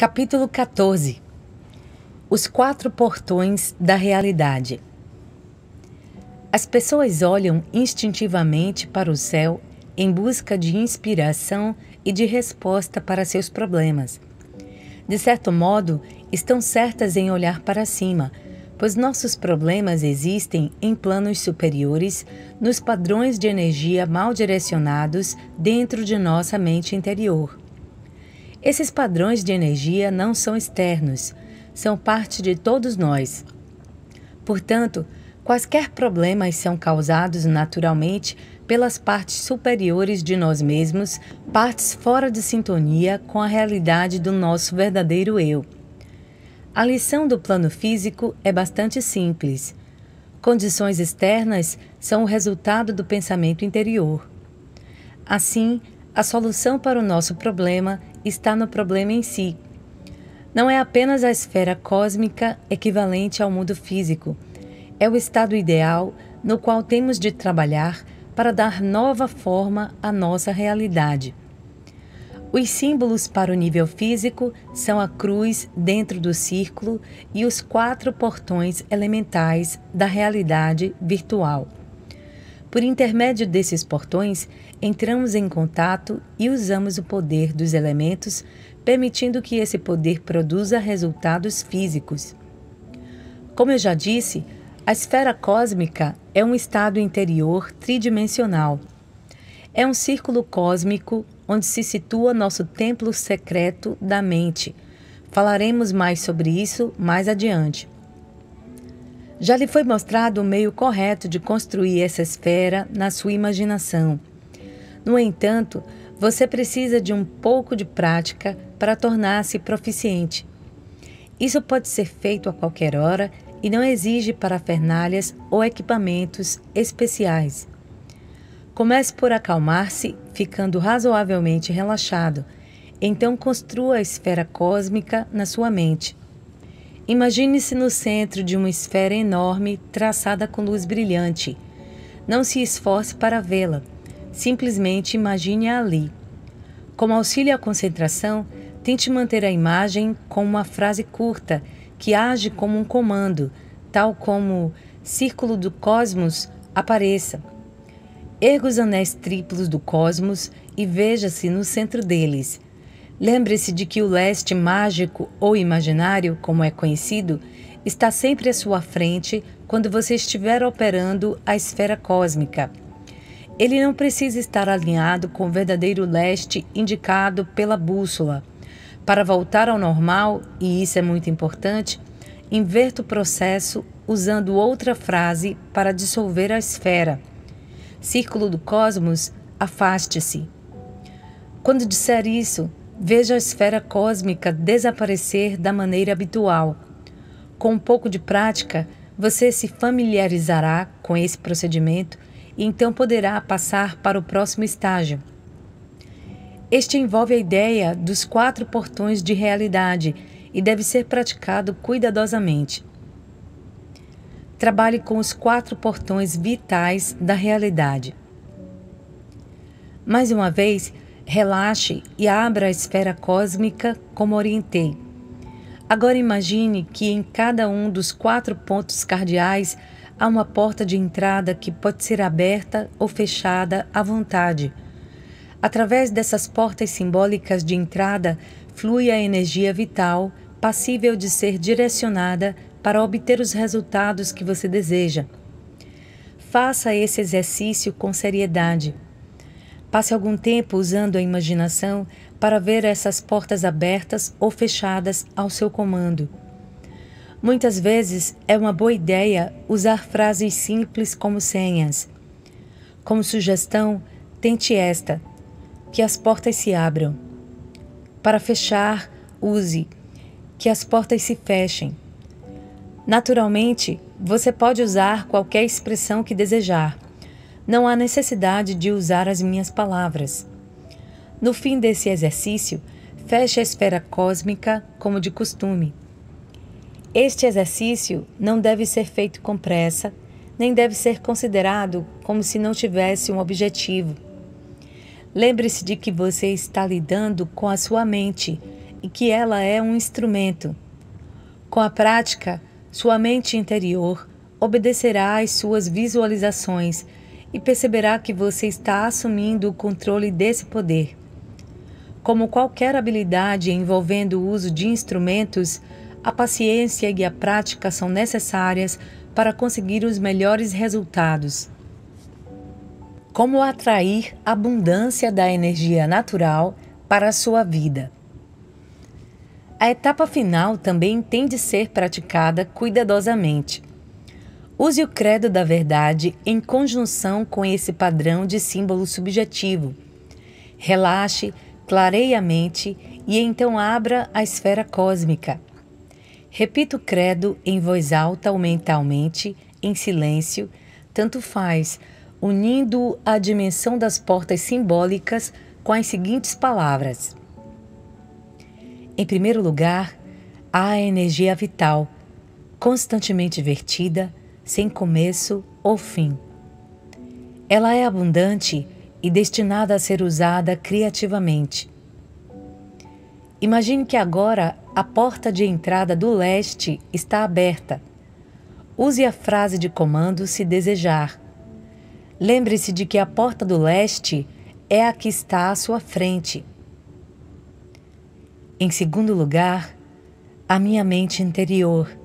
Capítulo 14 Os quatro portões da realidade. As pessoas olham instintivamente para o céu em busca de inspiração e de resposta para seus problemas. De certo modo, estão certas em olhar para cima, pois nossos problemas existem em planos superiores, nos padrões de energia mal direcionados dentro de nossa mente interior. Esses padrões de energia não são externos, são parte de todos nós. Portanto, quaisquer problemas são causados naturalmente pelas partes superiores de nós mesmos, partes fora de sintonia com a realidade do nosso verdadeiro eu. A lição do plano físico é bastante simples. Condições externas são o resultado do pensamento interior. Assim, a solução para o nosso problema está no problema em si. Não é apenas a esfera cósmica equivalente ao mundo físico. É o estado ideal no qual temos de trabalhar para dar nova forma à nossa realidade. Os símbolos para o nível físico são a cruz dentro do círculo e os quatro portões elementais da realidade virtual. Por intermédio desses portões, entramos em contato e usamos o poder dos elementos, permitindo que esse poder produza resultados físicos. Como eu já disse, a esfera cósmica é um estado interior tridimensional. É um círculo cósmico onde se situa nosso templo secreto da mente. Falaremos mais sobre isso mais adiante. Já lhe foi mostrado o meio correto de construir essa esfera na sua imaginação. No entanto, você precisa de um pouco de prática para tornar-se proficiente. Isso pode ser feito a qualquer hora e não exige parafernálias ou equipamentos especiais. Comece por acalmar-se, ficando razoavelmente relaxado. Então construa a esfera cósmica na sua mente. Imagine-se no centro de uma esfera enorme traçada com luz brilhante. Não se esforce para vê-la, simplesmente imagine-a ali. Como auxílio à concentração, tente manter a imagem com uma frase curta que age como um comando, tal como Círculo do Cosmos apareça. Erga os anéis triplos do cosmos e veja-se no centro deles. Lembre-se de que o leste mágico ou imaginário, como é conhecido, está sempre à sua frente quando você estiver operando a esfera cósmica. Ele não precisa estar alinhado com o verdadeiro leste indicado pela bússola. Para voltar ao normal, e isso é muito importante, inverta o processo usando outra frase para dissolver a esfera. Círculo do cosmos, afaste-se. Quando disser isso, Veja a esfera cósmica desaparecer da maneira habitual. Com um pouco de prática, você se familiarizará com esse procedimento e então poderá passar para o próximo estágio. Este envolve a ideia dos quatro portões de realidade e deve ser praticado cuidadosamente. Trabalhe com os quatro portões vitais da realidade. Mais uma vez, Relaxe e abra a esfera cósmica como orientei. Agora imagine que em cada um dos quatro pontos cardeais há uma porta de entrada que pode ser aberta ou fechada à vontade. Através dessas portas simbólicas de entrada flui a energia vital, passível de ser direcionada para obter os resultados que você deseja. Faça esse exercício com seriedade. Passe algum tempo usando a imaginação para ver essas portas abertas ou fechadas ao seu comando. Muitas vezes é uma boa ideia usar frases simples como senhas. Como sugestão, tente esta: que as portas se abram. Para fechar, use que as portas se fechem. Naturalmente, você pode usar qualquer expressão que desejar. Não há necessidade de usar as minhas palavras. No fim desse exercício, feche a esfera cósmica como de costume. Este exercício não deve ser feito com pressa, nem deve ser considerado como se não tivesse um objetivo. Lembre-se de que você está lidando com a sua mente e que ela é um instrumento. Com a prática, sua mente interior obedecerá às suas visualizações e perceberá que você está assumindo o controle desse poder. Como qualquer habilidade envolvendo o uso de instrumentos, a paciência e a prática são necessárias para conseguir os melhores resultados. Como atrair abundância da energia natural para a sua vida? A etapa final também tem de ser praticada cuidadosamente. Use o credo da verdade em conjunção com esse padrão de símbolo subjetivo. Relaxe, clareie a mente e então abra a esfera cósmica. Repita o credo em voz alta ou mentalmente, em silêncio, tanto faz, unindo a dimensão das portas simbólicas com as seguintes palavras. Em primeiro lugar, há a energia vital, constantemente vertida sem começo ou fim. Ela é abundante e destinada a ser usada criativamente. Imagine que agora a porta de entrada do leste está aberta. Use a frase de comando se desejar. Lembre-se de que a porta do leste é a que está à sua frente. Em segundo lugar, a minha mente interior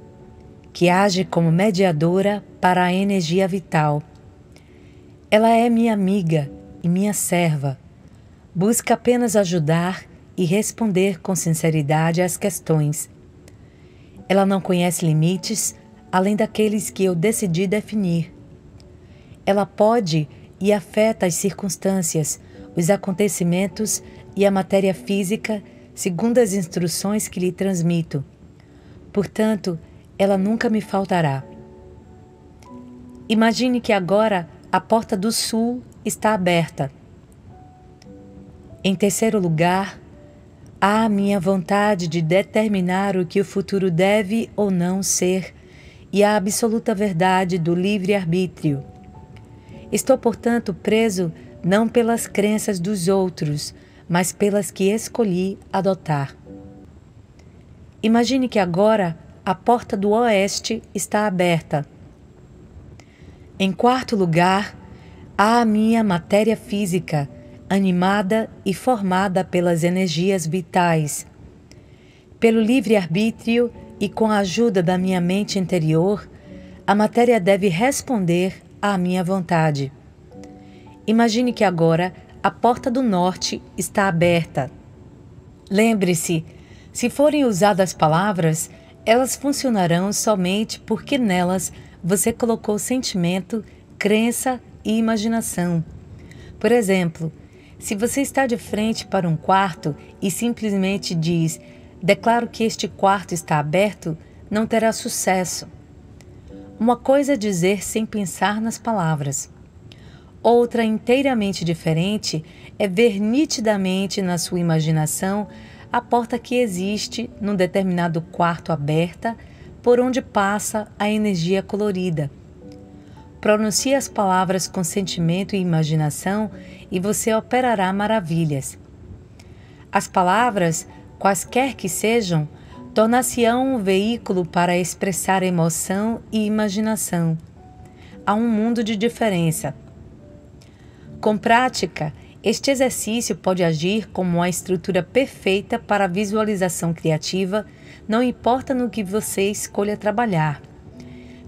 que age como mediadora para a energia vital. Ela é minha amiga e minha serva. Busca apenas ajudar e responder com sinceridade às questões. Ela não conhece limites além daqueles que eu decidi definir. Ela pode e afeta as circunstâncias, os acontecimentos e a matéria física segundo as instruções que lhe transmito. Portanto, ela nunca me faltará. Imagine que agora a porta do sul está aberta. Em terceiro lugar, há a minha vontade de determinar o que o futuro deve ou não ser e a absoluta verdade do livre-arbítrio. Estou, portanto, preso não pelas crenças dos outros, mas pelas que escolhi adotar. Imagine que agora a porta do oeste está aberta. Em quarto lugar, há a minha matéria física, animada e formada pelas energias vitais. Pelo livre-arbítrio e com a ajuda da minha mente interior, a matéria deve responder à minha vontade. Imagine que agora a porta do norte está aberta. Lembre-se, se forem usadas palavras, elas funcionarão somente porque nelas você colocou sentimento, crença e imaginação. Por exemplo, se você está de frente para um quarto e simplesmente diz: Declaro que este quarto está aberto, não terá sucesso. Uma coisa é dizer sem pensar nas palavras. Outra, inteiramente diferente, é ver nitidamente na sua imaginação a porta que existe num determinado quarto aberta por onde passa a energia colorida. Pronuncie as palavras com sentimento e imaginação e você operará maravilhas. As palavras, quaisquer que sejam, tornar-se-ão um veículo para expressar emoção e imaginação. Há um mundo de diferença. Com prática, este exercício pode agir como uma estrutura perfeita para a visualização criativa, não importa no que você escolha trabalhar.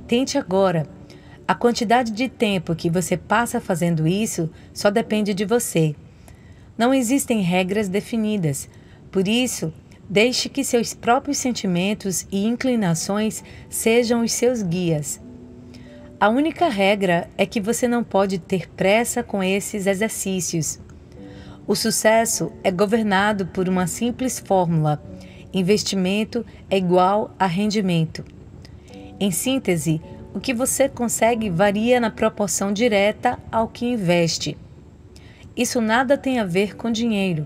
Tente agora. A quantidade de tempo que você passa fazendo isso só depende de você. Não existem regras definidas, por isso, deixe que seus próprios sentimentos e inclinações sejam os seus guias. A única regra é que você não pode ter pressa com esses exercícios. O sucesso é governado por uma simples fórmula: investimento é igual a rendimento. Em síntese, o que você consegue varia na proporção direta ao que investe. Isso nada tem a ver com dinheiro,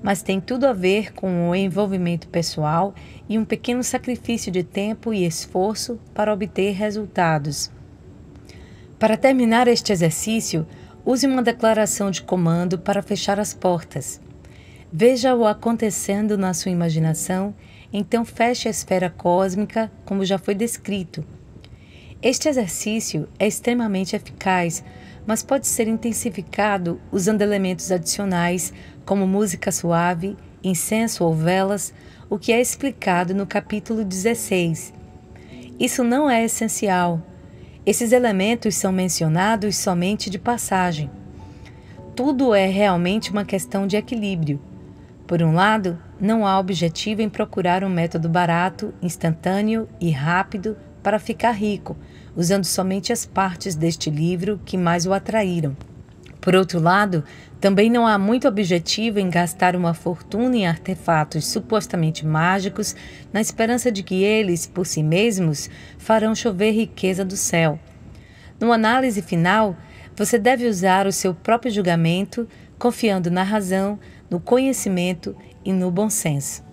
mas tem tudo a ver com o envolvimento pessoal e um pequeno sacrifício de tempo e esforço para obter resultados. Para terminar este exercício, Use uma declaração de comando para fechar as portas. Veja-o acontecendo na sua imaginação, então feche a esfera cósmica, como já foi descrito. Este exercício é extremamente eficaz, mas pode ser intensificado usando elementos adicionais, como música suave, incenso ou velas, o que é explicado no capítulo 16. Isso não é essencial, esses elementos são mencionados somente de passagem. Tudo é realmente uma questão de equilíbrio. Por um lado, não há objetivo em procurar um método barato, instantâneo e rápido para ficar rico, usando somente as partes deste livro que mais o atraíram. Por outro lado, também não há muito objetivo em gastar uma fortuna em artefatos supostamente mágicos na esperança de que eles, por si mesmos, farão chover riqueza do céu. Numa análise final, você deve usar o seu próprio julgamento, confiando na razão, no conhecimento e no bom senso.